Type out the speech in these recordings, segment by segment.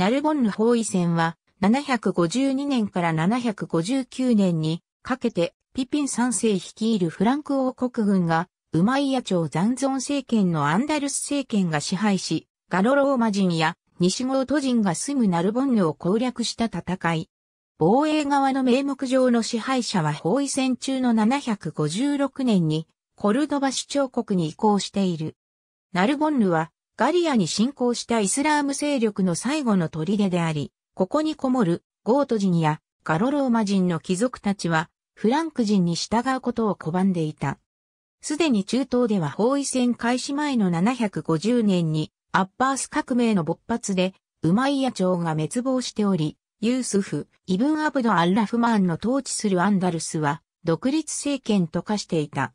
ナルボンヌ包囲戦は、752年から759年にかけて、ピピン三世率いるフランク王国軍が、ウマイヤ朝残存政権のアンダルス政権が支配し、ガロローマ人や西ゴート人が住むナルボンヌを攻略した戦い。防衛側の名目上の支配者は包囲戦中の756年にコルドバ市長国に移行している。ナルボンヌはガリアに侵攻したイスラーム勢力の最後の砦であり、ここにこもるゴート人やガロローマ人の貴族たちは、フランク人に従うことを拒んでいた。すでに中東では包囲戦開始前の750年に、アッバース革命の勃発で、ウマイヤ朝が滅亡しており、ユースフ、イブン・アブド・アッラフマンの統治するアンダルスは、独立政権と化していた。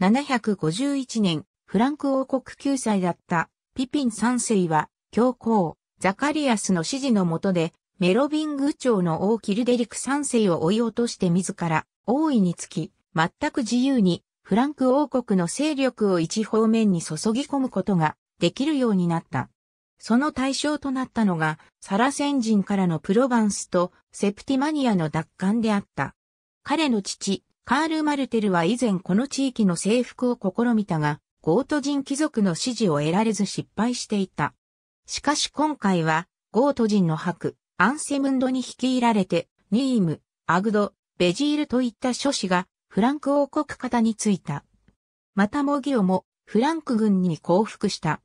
751年、フランク王国救済だったピピン三世は、教皇、ザカリアスの指示の下で、メロビング朝の王キルデリク三世を追い落として自ら、王位につき、全く自由に、フランク王国の勢力を一方面に注ぎ込むことができるようになった。その対象となったのが、サラセン人からのプロヴァンスとセプティマニアの奪還であった。彼の父、カール・マルテルは以前この地域の征服を試みたが、ゴート人貴族の支持を得られず失敗していた。しかし今回は、ゴート人の伯、アンセムンドに率いられて、ニーム、アグド、ベジールといった諸子が、フランク王国方についた。またモギオも、フランク軍に降伏した。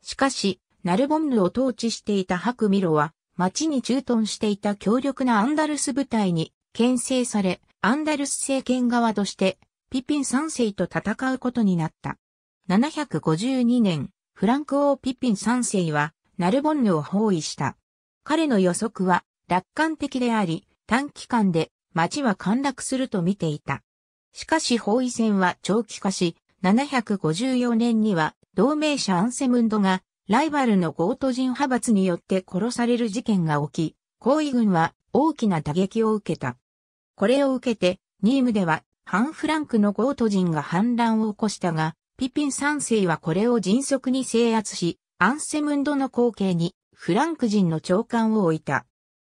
しかし、ナルボンヌを統治していた白ミロは、町に駐屯していた強力なアンダルス部隊に、牽制され、アンダルス政権側として、ピピン三世と戦うことになった。752年、フランク王ピッピン三世は、ナルボンヌを包囲した。彼の予測は、楽観的であり、短期間で町は陥落すると見ていた。しかし包囲戦は長期化し、754年には同盟者アンセムンドがライバルのゴート人派閥によって殺される事件が起き、行為軍は大きな打撃を受けた。これを受けて、ニームでは反フランクのゴート人が反乱を起こしたが、ピピン3世はこれを迅速に制圧し、アンセムンドの後継にフランク人の長官を置いた。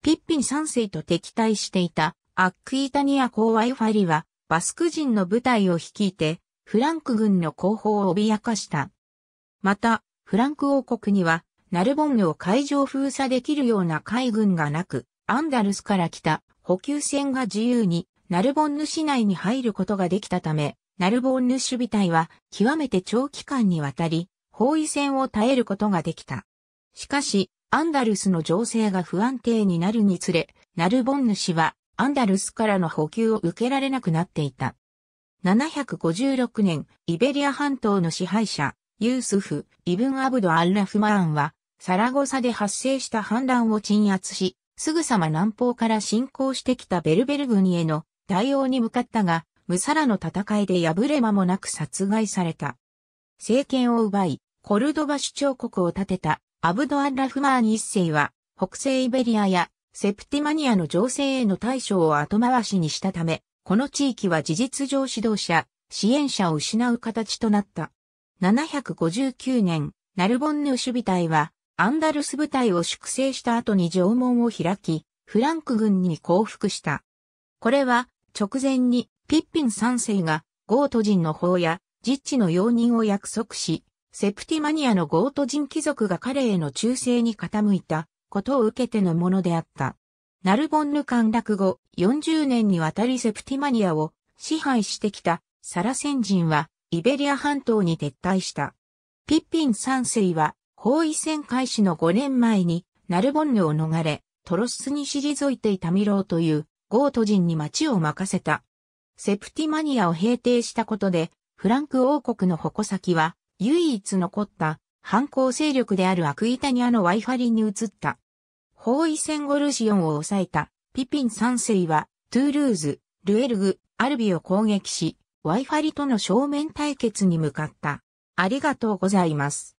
ピッピン3世と敵対していたアックイタニア公ワイファリはバスク人の部隊を率いてフランク軍の後方を脅かした。また、フランク王国にはナルボンヌを海上封鎖できるような海軍がなく、アンダルスから来た補給船が自由にナルボンヌ市内に入ることができたため、ナルボンヌ守備隊は極めて長期間にわたり包囲戦を耐えることができた。しかし、アンダルスの情勢が不安定になるにつれ、ナルボンヌ氏はアンダルスからの補給を受けられなくなっていた。756年、イベリア半島の支配者、ユースフ、イブン・アブド・アンラフマーンは、サラゴサで発生した反乱を鎮圧し、すぐさま南方から侵攻してきたベルベル軍への対応に向かったが、ムサラの戦いで敗れ間もなく殺害された。政権を奪い、コルドバ主張国を建てたアブドアン・ラフマーニ一世は、北西イベリアやセプティマニアの情勢への対処を後回しにしたため、この地域は事実上指導者、支援者を失う形となった。759年、ナルボンヌ守備隊は、アンダルス部隊を粛清した後に城門を開き、フランク軍に降伏した。これは、直前にピッピン三世がゴート人の法や実地の容認を約束し、セプティマニアのゴート人貴族が彼への忠誠に傾いたことを受けてのものであった。ナルボンヌ陥落後40年にわたりセプティマニアを支配してきたサラセン人はイベリア半島に撤退した。ピッピン三世は包囲戦開始の5年前にナルボンヌを逃れ、トロスに退いていたミローというゴート人に町を任せた。セプティマニアを平定したことで、フランク王国の矛先は、唯一残った反抗勢力であるアクイタニアのワイファリに移った。包囲戦ゴルシオンを抑えたピピン三世は、トゥールーズ、ルエルグ、アルビを攻撃し、ワイファリとの正面対決に向かった。ありがとうございます。